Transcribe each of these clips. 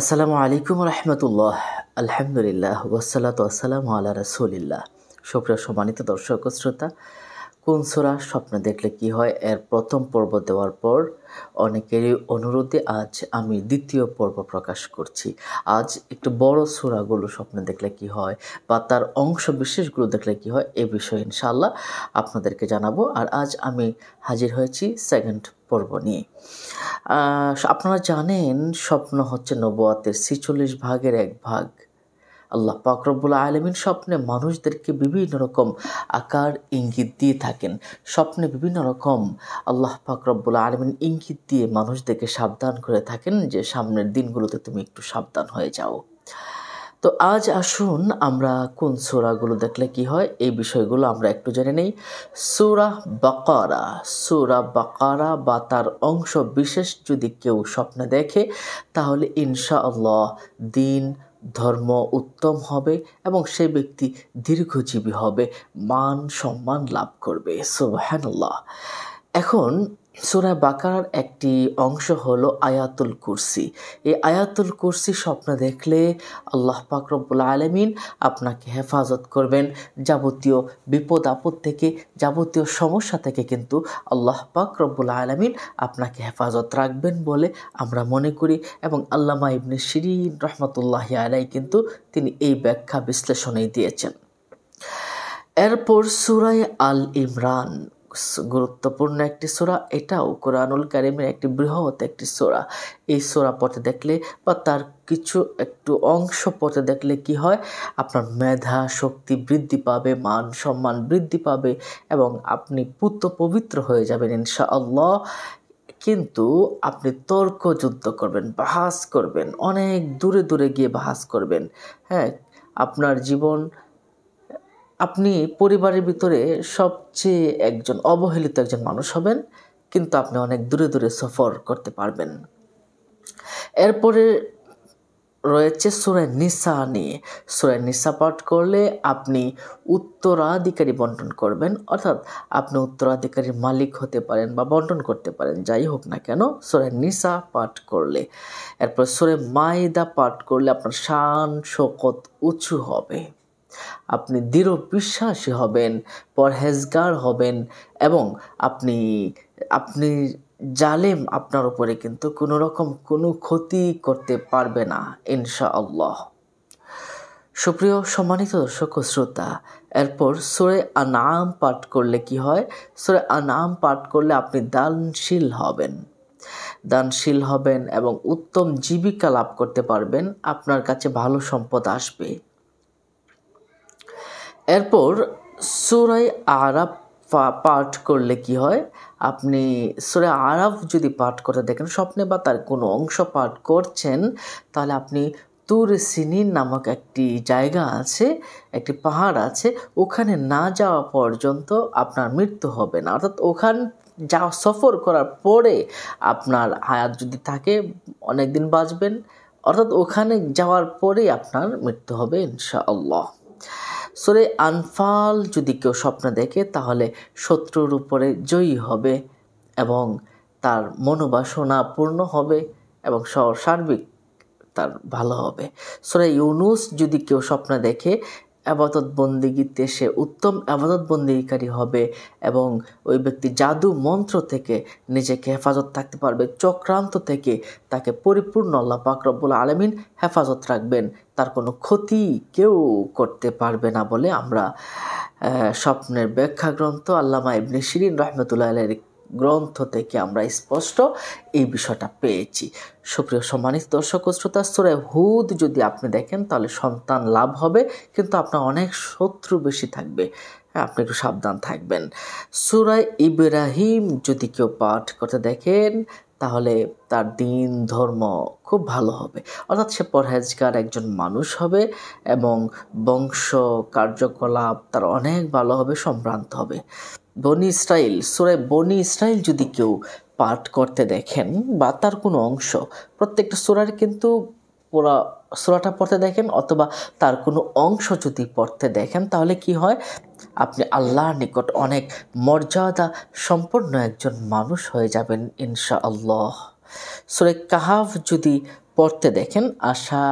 আসসালামু আলাইকুম রহমতুল্লাহ আলহামদুলিল্লাহ ওসালাত আসসালামু আল্লাহ রসুলিল্লাহ সুপ্রিয় সম্মানিত দর্শক শ্রোতা কোন সুরা স্বপ্নে দেখলে কি হয় এর প্রথম পর্ব দেওয়ার পর অনেকেরই অনুরোধে আজ আমি দ্বিতীয় পর্ব প্রকাশ করছি আজ একটু বড় সুরাগুলো স্বপ্নে দেখলে কি হয় বা তার অংশ বিশেষগুলো দেখলে কি হয় এ বিষয়ে ইনশাল্লাহ আপনাদেরকে জানাবো আর আজ আমি হাজির হয়েছি সেকেন্ড পর্ব নিয়ে আপনারা জানেন স্বপ্ন হচ্ছে নবুয়াতের ছিচল্লিশ ভাগের এক ভাগ আল্লাহ পাকরবুল আলমিন স্বপ্নে মানুষদেরকে বিভিন্ন রকম আকার ইঙ্গিত দিয়ে থাকেন স্বপ্নে বিভিন্ন রকম আল্লাহ পাকরবুল আলমিন ইঙ্গিত দিয়ে মানুষদেরকে সাবধান করে থাকেন যে সামনের দিনগুলোতে তুমি একটু সাবধান হয়ে যাও তো আজ আসুন আমরা কোন সোরাগুলো দেখলে কি হয় এই বিষয়গুলো আমরা একটু জেনে নেই সোরা বাকারা সোরা বাকারা বা তার অংশ বিশেষ যদি কেউ স্বপ্নে দেখে তাহলে ইনশাআল্লাহ দিন ধর্ম উত্তম হবে এবং সে ব্যক্তি দীর্ঘজীবী হবে মান সম্মান লাভ করবে সোহানুল্লাহ এখন সুরা বাকার একটি অংশ হলো আয়াতুল কুরসি এই আয়াতুল কুরসি স্বপ্ন দেখলে আল্লাহ পাকরবুল আলমিন আপনাকে হেফাজত করবেন যাবতীয় বিপদ আপদ থেকে যাবতীয় সমস্যা থেকে কিন্তু আল্লাহ পাকরবুল আলমিন আপনাকে হেফাজত রাখবেন বলে আমরা মনে করি এবং আল্লামা ইবনে শিরিন রহমতুল্লাহ আলাই কিন্তু তিনি এই ব্যাখ্যা বিশ্লেষণেই দিয়েছেন এরপর সুরায় আল ইমরান গুরুত্বপূর্ণ একটি সোরা এটাও কোরআনুল কারিমের একটি বৃহৎ একটি সোরা এই সোরা পথে দেখলে বা তার কিছু একটু অংশ পথে দেখলে কি হয় আপনার মেধা শক্তি বৃদ্ধি পাবে মান সম্মান বৃদ্ধি পাবে এবং আপনি পুত্র পবিত্র হয়ে যাবেন ইনশা আল্লাহ কিন্তু আপনি তর্ক যুদ্ধ করবেন বাহাস করবেন অনেক দূরে দূরে গিয়ে বাহাস করবেন হ্যাঁ আপনার জীবন আপনি পরিবারের ভিতরে সবচেয়ে একজন অবহেলিত একজন মানুষ হবেন কিন্তু আপনি অনেক দূরে দূরে সফর করতে পারবেন এরপরে রয়েছে সুরায় নিসা নিয়ে সুরায় নিসা পাঠ করলে আপনি উত্তরাধিকারী বন্টন করবেন অর্থাৎ আপনি উত্তরাধিকারীর মালিক হতে পারেন বা বন্টন করতে পারেন যাই হোক না কেন সুরায় নিসা পাঠ করলে এরপর সুরে মাইদা পাঠ করলে আপনার শান শকত উঁচু হবে আপনি দৃঢ় বিশ্বাসী হবেন পরহেজগার হবেন এবং আপনি আপনি জালেম আপনার উপরে কিন্তু কোনো রকম কোনো ক্ষতি করতে পারবে না ইনশাআল্লাহ সুপ্রিয় সম্মানিত দর্শক ও শ্রোতা এরপর সুরে আনাম পাঠ করলে কি হয় সুরে আনাম পাঠ করলে আপনি দানশীল হবেন দানশীল হবেন এবং উত্তম জীবিকা লাভ করতে পারবেন আপনার কাছে ভালো সম্পদ আসবে এরপর সুরাই আরাফ পাঠ করলে কি হয় আপনি সুরে আরাফ যদি পাঠ করতে দেখেন স্বপ্নে বা তার কোনো অংশ পাঠ করছেন তাহলে আপনি তুর সিনিন নামক একটি জায়গা আছে একটি পাহাড় আছে ওখানে না যাওয়া পর্যন্ত আপনার মৃত্যু হবে না অর্থাৎ ওখান যা সফর করার পরে আপনার হায়াত যদি থাকে অনেক দিন বাঁচবেন অর্থাৎ ওখানে যাওয়ার পরেই আপনার মৃত্যু হবে ইনশাআল্লাহ সোরে আনফাল যদি কেউ স্বপ্ন দেখে তাহলে শত্রুর উপরে জয়ী হবে এবং তার মনোবাসনা পূর্ণ হবে এবং সার্বিক তার ভালো হবে সোরে ইউনুস যদি কেউ স্বপ্ন দেখে আবাদত বন্দিগিতে সে উত্তম আবাদত বন্দিকারী হবে এবং ওই ব্যক্তি জাদু মন্ত্র থেকে নিজেকে হেফাজত থাকতে পারবে চক্রান্ত থেকে তাকে পরিপূর্ণ আল্লাহ পাকরবুল আলমিন হেফাজত রাখবেন তার কোনো ক্ষতি কেউ করতে পারবে না বলে আমরা স্বপ্নের ব্যাখ্যা গ্রন্থ আল্লামা ইবনে শিরিন রহমতুল্লাহ আলের গ্রন্থ থেকে আমরা স্পষ্ট এই বিষয়টা পেয়েছি সুপ্রিয় সম্মানিত দর্শক শ্রোতা সুরায় হুদ যদি আপনি দেখেন তাহলে সন্তান লাভ হবে কিন্তু আপনার অনেক শত্রু বেশি থাকবে হ্যাঁ, আপনি একটু সাবধান থাকবেন সুরায় ইব্রাহিম যদি কেউ পাঠ করতে দেখেন তাহলে তার দিন ধর্ম খুব ভালো হবে অর্থাৎ সে পরহেজগার একজন মানুষ হবে এবং বংশ কার্যকলাপ তার অনেক ভালো হবে সম্ভ্রান্ত হবে বনি ইসরায়েল সুরে বনি ইসরায়েল যদি কেউ পাঠ করতে দেখেন বা তার কোনো অংশ প্রত্যেকটা সুরার কিন্তু পুরা সুরাটা পড়তে দেখেন অথবা তার কোনো অংশ যদি পড়তে দেখেন তাহলে কি হয় আপনি আল্লাহর নিকট অনেক মর্যাদা সম্পন্ন একজন মানুষ হয়ে যাবেন ইনশা আল্লাহ সুরে কাহাফ যদি পড়তে দেখেন আশা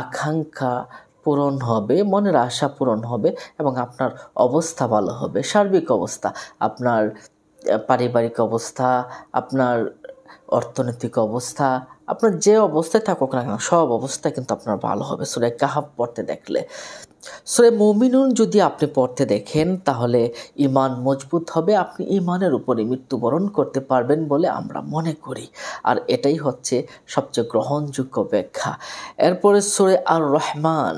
আকাঙ্ক্ষা পূরণ হবে মনের আশা পূরণ হবে এবং আপনার অবস্থা ভালো হবে সার্বিক অবস্থা আপনার পারিবারিক অবস্থা আপনার অর্থনৈতিক অবস্থা আপনার যে অবস্থায় থাকুক না কেন সব অবস্থায় কিন্তু আপনার ভালো হবে সুরে কাহাব পড়তে দেখলে সুরে মমিনুন যদি আপনি পড়তে দেখেন তাহলে ইমান মজবুত হবে আপনি ইমানের উপরে মৃত্যুবরণ করতে পারবেন বলে আমরা মনে করি আর এটাই হচ্ছে সবচেয়ে গ্রহণযোগ্য ব্যাখ্যা এরপরে সুরে আর রহমান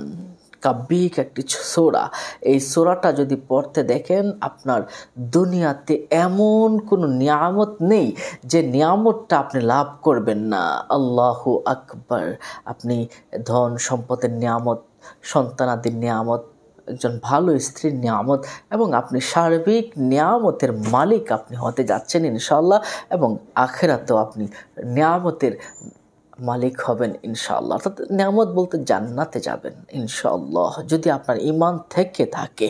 কাব্যিক একটি সোরা এই সোরাটা যদি পড়তে দেখেন আপনার দুনিয়াতে এমন কোনো নিয়ামত নেই যে নিয়ামতটা আপনি লাভ করবেন না আল্লাহ আকবর আপনি ধন সম্পদের নিয়ামত সন্তানাদের নিয়ামত একজন ভালো স্ত্রীর নিয়ামত এবং আপনি সার্বিক নিয়ামতের মালিক আপনি হতে যাচ্ছেন ইনশাল্লাহ এবং আখেরাতেও আপনি নিয়ামতের মালিক হবেন ইনশাআল্লাহ অর্থাৎ নিয়ামত বলতে জান্নাতে যাবেন ইনশাআল্লাহ যদি আপনার ইমান থেকে থাকে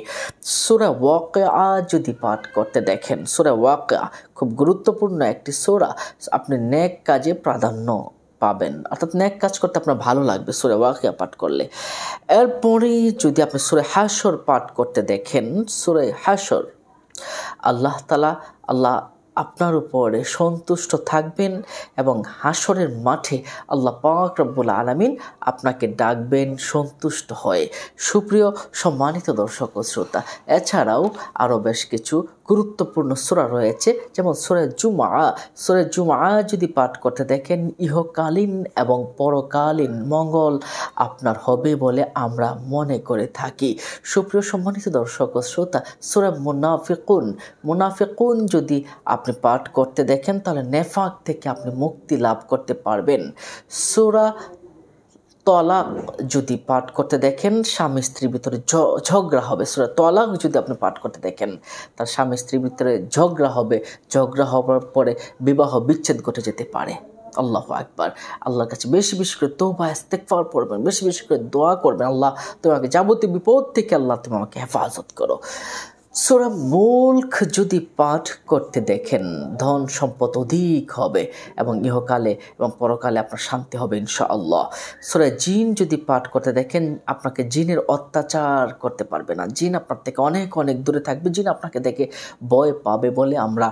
সুরা ওয়াকা যদি পাঠ করতে দেখেন সুরা ওয়াকা খুব গুরুত্বপূর্ণ একটি সোরা আপনি ন্যাক কাজে প্রাধান্য পাবেন অর্থাৎ ন্যাক কাজ করতে আপনার ভালো লাগবে সুরে ওয়াকিয়া পাঠ করলে এরপরে যদি আপনি সুরে হাসর পাঠ করতে দেখেন সুরে হাসর আল্লাহ তালা আল্লাহ আপনার উপরে সন্তুষ্ট থাকবেন এবং হাসরের মাঠে আল্লাহ পাক রব্বুল আলমিন আপনাকে ডাকবেন সন্তুষ্ট হয়ে সুপ্রিয় সম্মানিত দর্শক ও শ্রোতা এছাড়াও আরও বেশ কিছু গুরুত্বপূর্ণ সুরা রয়েছে যেমন সুরে জুমা সুরে জুমা যদি পাঠ করতে দেখেন ইহকালীন এবং পরকালীন মঙ্গল আপনার হবে বলে আমরা মনে করে থাকি সুপ্রিয় সম্মানিত দর্শক ও শ্রোতা সুরে মুনাফিকুন মুনাফিকুন যদি আপনি পাঠ করতে দেখেন তাহলে নেফাক থেকে আপনি মুক্তি লাভ করতে পারবেন সুরা তলাক যদি পাঠ করতে দেখেন স্বামী স্ত্রীর ভিতরে ঝগড়া হবে সুরা তলাক যদি আপনি পাঠ করতে দেখেন তার স্বামী স্ত্রীর ভিতরে ঝগড়া হবে ঝগড়া হওয়ার পরে বিবাহ বিচ্ছেদ ঘটে যেতে পারে আল্লাহ একবার আল্লাহর কাছে বেশি বেশি করে তোবা ইস্তেকফার পড়বেন বেশি বেশি করে দোয়া করবেন আল্লাহ তোমাকে যাবতীয় বিপদ থেকে আল্লাহ তুমি আমাকে হেফাজত করো সোরা মুল্ক যদি পাঠ করতে দেখেন ধন সম্পদ অধিক হবে এবং ইহকালে এবং পরকালে আপনার শান্তি হবে ইনশাআল্লাহ সোরা জিন যদি পাঠ করতে দেখেন আপনাকে জিনের অত্যাচার করতে পারবে না জিন আপনার থেকে অনেক অনেক দূরে থাকবে জিন আপনাকে দেখে ভয় পাবে বলে আমরা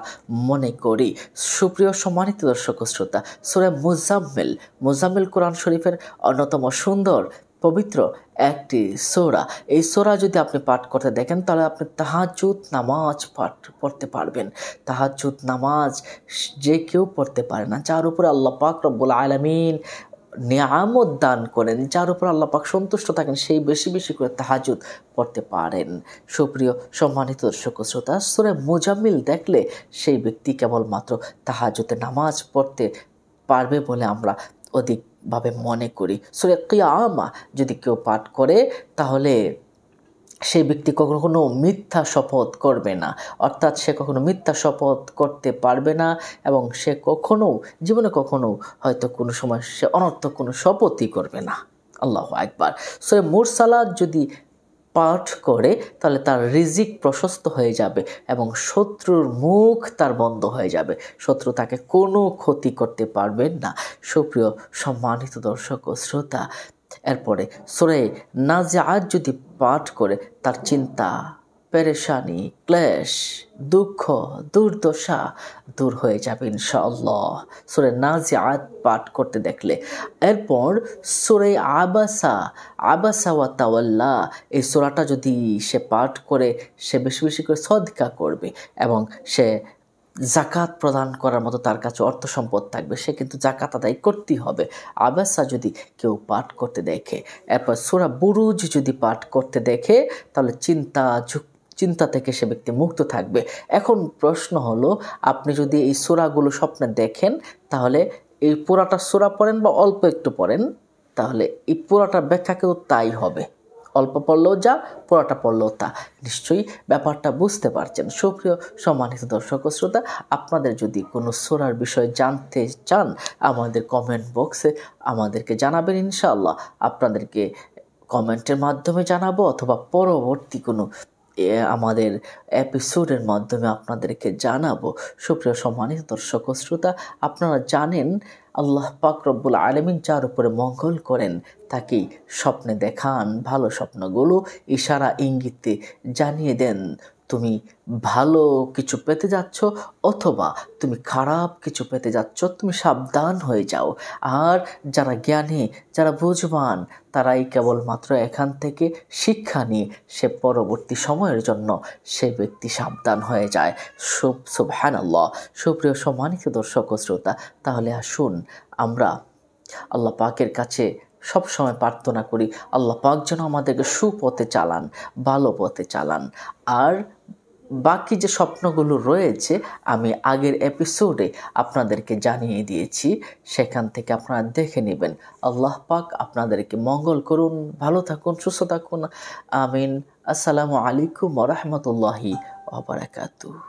মনে করি সুপ্রিয় সম্মানিত দর্শক শ্রোতা সোরা মুজাম্মেল মুজাম্মেল কোরআন শরীফের অন্যতম সুন্দর পবিত্র একটি সোরা এই সোরা যদি আপনি পাঠ করতে দেখেন তাহলে আপনি তাহাজুদ নামাজ পাঠ পড়তে পারবেন তাহাজুদ নামাজ যে কেউ পড়তে পারে না যার উপরে আল্লাহ পাক রব্বুল আলমিন নিয়ামত দান করেন যার উপর আল্লাপাক সন্তুষ্ট থাকেন সেই বেশি বেশি করে তাহাজুদ পড়তে পারেন সুপ্রিয় সম্মানিত দর্শক শ্রোতা সুরে মোজামিল দেখলে সেই ব্যক্তি কেবলমাত্র তাহাজুতে নামাজ পড়তে পারবে বলে আমরা অধিক ভাবে মনে করি সুরে কিয়ামা যদি কেউ পাঠ করে তাহলে সেই ব্যক্তি কখনো মিথ্যা শপথ করবে না অর্থাৎ সে কখনো মিথ্যা শপথ করতে পারবে না এবং সে কখনো জীবনে কখনো হয়তো কোনো সময় সে অনর্থ কোনো শপথই করবে না আল্লাহ একবার সে মুরসালাদ যদি পাঠ করে তাহলে তার রিজিক প্রশস্ত হয়ে যাবে এবং শত্রুর মুখ তার বন্ধ হয়ে যাবে শত্রু তাকে কোনো ক্ষতি করতে পারবেন না সুপ্রিয় সম্মানিত দর্শক ও শ্রোতা এরপরে সোরে না যে আজ যদি পাঠ করে তার চিন্তা পেরেশানি ক্লেশ দুঃখ দুর্দশা দূর হয়ে যাবে ইনশাআল্লাহ সুরে নাজিয়াত পাঠ করতে দেখলে এরপর সুরে আবাসা আবাসা ওয়া তাওয়াল্লা এই সোরাটা যদি সে পাঠ করে সে বেশি বেশি করে সদকা করবে এবং সে জাকাত প্রদান করার মতো তার কাছে অর্থ সম্পদ থাকবে সে কিন্তু জাকাত আদায় করতেই হবে আবাসা যদি কেউ পাঠ করতে দেখে এরপর সোরা বুরুজ যদি পাঠ করতে দেখে তাহলে চিন্তা ঝুঁক চিন্তা থেকে সে ব্যক্তি মুক্ত থাকবে এখন প্রশ্ন হলো আপনি যদি এই সোরাগুলো স্বপ্নে দেখেন তাহলে এই পুরাটা সোরা পড়েন বা অল্প একটু পড়েন তাহলে এই ব্যাখ্যা কেউ তাই হবে অল্প পড়লেও যা পড়াটা পড়লেও তা নিশ্চয়ই ব্যাপারটা বুঝতে পারছেন সুপ্রিয় সম্মানিত দর্শক শ্রোতা আপনাদের যদি কোনো সোরার বিষয়ে জানতে চান আমাদের কমেন্ট বক্সে আমাদেরকে জানাবেন ইনশাআল্লাহ আপনাদেরকে কমেন্টের মাধ্যমে জানাবো অথবা পরবর্তী কোনো আমাদের এপিসোডের মাধ্যমে আপনাদেরকে জানাবো সুপ্রিয় সম্মানিত দর্শক শ্রোতা আপনারা জানেন আল্লাহ পাক রব্বুল আলমিন যার উপরে মঙ্গল করেন তাকে স্বপ্নে দেখান ভালো স্বপ্নগুলো ইশারা ইঙ্গিতে জানিয়ে দেন তুমি ভালো কিছু পেতে যাচ্ছ অথবা তুমি খারাপ কিছু পেতে যাচ্ছ তুমি সাবধান হয়ে যাও আর যারা জ্ঞানী যারা বুঝবান তারাই কেবলমাত্র এখান থেকে শিক্ষা নিয়ে সে পরবর্তী সময়ের জন্য সে ব্যক্তি সাবধান হয়ে যায় সুব হ্যান ল সুপ্রিয় সম্মানিত দর্শক ও শ্রোতা তাহলে আসুন আমরা আল্লাহ পাকের কাছে সবসময় প্রার্থনা করি আল্লাহ পাক যেন আমাদেরকে সুপথে চালান ভালো পথে চালান আর বাকি যে স্বপ্নগুলো রয়েছে আমি আগের এপিসোডে আপনাদেরকে জানিয়ে দিয়েছি সেখান থেকে আপনারা দেখে নেবেন আল্লাহ পাক আপনাদেরকে মঙ্গল করুন ভালো থাকুন সুস্থ থাকুন আমিন আসসালামু আলাইকুম রহমতুল্লাহি ওবরাকাতু